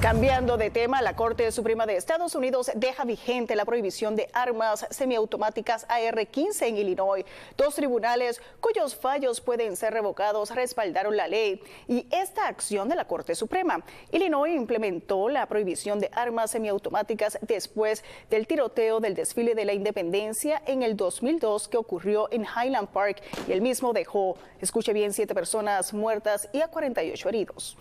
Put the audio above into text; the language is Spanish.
Cambiando de tema, la Corte Suprema de Estados Unidos deja vigente la prohibición de armas semiautomáticas AR-15 en Illinois. Dos tribunales cuyos fallos pueden ser revocados respaldaron la ley y esta acción de la Corte Suprema. Illinois implementó la prohibición de armas semiautomáticas después del tiroteo del desfile de la independencia en el 2002 que ocurrió en Highland Park y el mismo dejó, escuche bien, siete personas muertas y a 48 heridos.